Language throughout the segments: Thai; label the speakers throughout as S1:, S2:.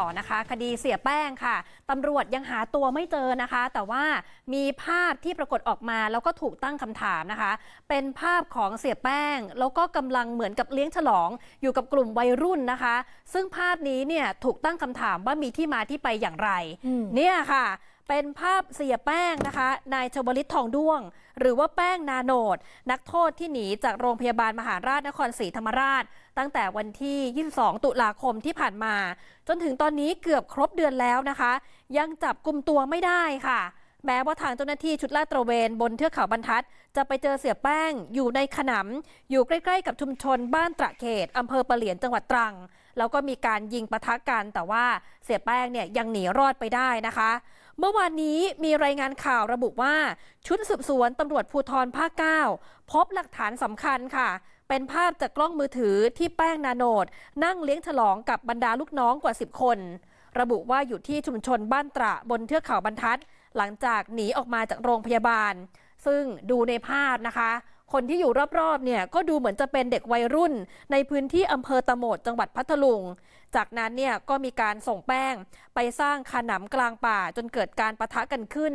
S1: ต่อนะคะคดีเสียแป้งค่ะตำรวจยังหาตัวไม่เจอนะคะ แต่ว่ามีภาพที่ปรากฏออกมาแล้วก็ถูกตั้งคำถามนะคะ เป็นภาพของเสียแป้งแล้วก็กำลังเหมือนกับเลี้ยงฉลอง อยู่กับกลุ่มวัยรุ่นนะคะ ซึ่งภาพนี้เนี่ยถูกตั้งคำถามว่ามีที่มาที่ไปอย่างไรเนี่ยค่ะเป็นภาพเสียแป้งนะคะ นายชวลิตทองด้วง หรือว่าแป้งนาโนดนักโทษที่หนีจากโรงพยาบาลมหาราชนครศรีธรรมราช ตั้งแต่วันที่22ตุลาคมที่ผ่านมา จนถึงตอนนี้เกือบครบเดือนแล้วนะคะ ยังจับกลุ่มตัวไม่ได้ค่ะแม้ว่าทางเจ้าหน้าที่ชุดลาดตระเวนบนเทือกเขาบรรทัด จะไปเจอเสียแป้งอยู่ในขนำอยู่ใกล้ๆกับชุมชนบ้านตระเขตอำเภอปะเหลียนจังหวัดตรัง แล้วก็มีการยิงปะทะกัน แต่ว่าเสียแป้งเนี่ยยังหนีรอดไปได้นะคะเมื่อวานนี้มีรายงานข่าวระบุว่าชุดสืบสวนตำรวจภูธรภาคเก้าพบหลักฐานสำคัญค่ะ เป็นภาพจากกล้องมือถือที่แป้งนาโนด นั่งเลี้ยงฉลองกับบรรดาลูกน้องกว่า 10 คน ระบุว่าอยู่ที่ชุมชนบ้านตระบนเทือกเขาบรรทัด หลังจากหนีออกมาจากโรงพยาบาล ซึ่งดูในภาพนะคะคนที่อยู่รอบๆ เนี่ยก็ดูเหมือนจะเป็นเด็กวัยรุ่น ในพื้นที่อำเภอตะโหมดจังหวัดพัทลุง จากนั้นเนี่ยก็มีการส่งแป้งไปสร้างขนากลางป่าจนเกิดการประทะกันขึ้น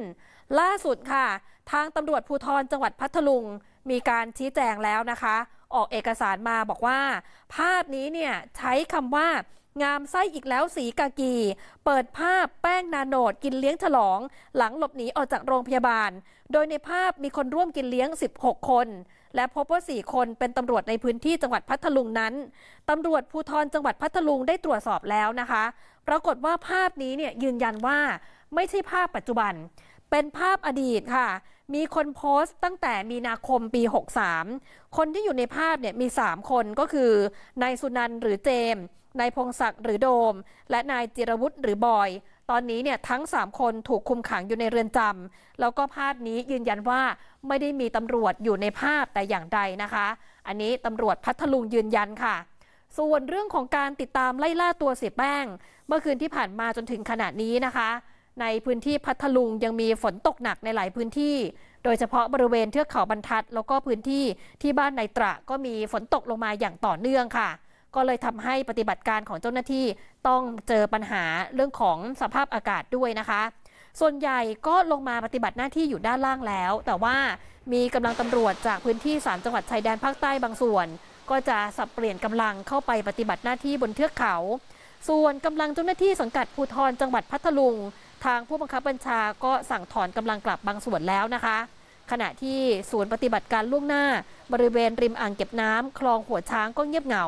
S1: ล่าสุดค่ะทางตำรวจภูธรจังหวัดพัทลุง มีการชี้แจงแล้วนะคะ ออกเอกสารมาบอกว่า ภาพนี้เนี่ยใช้คำว่างามไส้อีกแล้วสีกากีเปิดภาพแป้งนาโนดกินเลี้ยงฉลอง หลังหลบหนีออกจากโรงพยาบาล โดยในภาพมีคนร่วมกินเลี้ยง 16 คน และพบว่า4คนเป็นตำรวจในพื้นที่จังหวัดพัทลุงนั้น ตำรวจภูทรจังหวัดพัทลุงได้ตรวจสอบแล้วนะคะปรากฏว่าภาพนี้เนี่ยยืนยันว่าไม่ใช่ภาพปัจจุบัน เป็นภาพอดีตค่ะ มีคนโพสต์ตั้งแต่มีนาคมปี 63 คนที่อยู่ในภาพเนี่ยมี 3 คนก็คือนายสุนันหรือเจมนายพงศักดิ์หรือโดม และนายจิรวุฒิหรือบอย ตอนนี้เนี่ยทั้ง 3 คนถูกคุมขังอยู่ในเรือนจำ แล้วก็ภาพนี้ยืนยันว่าไม่ได้มีตำรวจอยู่ในภาพ แต่อย่างใดนะคะ อันนี้ตำรวจพัทลุงยืนยันค่ะ ส่วนเรื่องของการติดตามไล่ล่าตัวเสียแป้ง เมื่อคืนที่ผ่านมาจนถึงขณะนี้นะคะ ในพื้นที่พัทลุงยังมีฝนตกหนักในหลายพื้นที่ โดยเฉพาะบริเวณเทือกเขาบรรทัด แล้วก็พื้นที่ที่บ้านในตระก็มีฝนตกลงมาอย่างต่อเนื่องค่ะก็เลยทำให้ปฏิบัติการของเจ้าหน้าที่ต้องเจอปัญหาเรื่องของสภาพอากาศด้วยนะคะ ส่วนใหญ่ก็ลงมาปฏิบัติหน้าที่อยู่ด้านล่างแล้ว แต่ว่ามีกำลังตำรวจจากพื้นที่3จังหวัดชายแดนภาคใต้บางส่วน ก็จะสับเปลี่ยนกำลังเข้าไปปฏิบัติหน้าที่บนเทือกเขา ส่วนกำลังเจ้าหน้าที่สังกัดภูทรจังหวัดพัทลุง ทางผู้บังคับบัญชาก็สั่งถอนกำลังกลับบางส่วนแล้วนะคะขณะที่ศูนย์ปฏิบัติการล่วงหน้าบริเวณริมอ่างเก็บน้ำคลองหัวช้างก็เงียบเหงา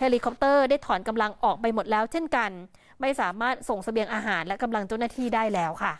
S1: เฮลิคอปเตอร์ได้ถอนกำลังออกไปหมดแล้วเช่นกัน ไม่สามารถส่งสเสบียงอาหารและกำลังเจ้าหน้าที่ได้แล้วค่ะ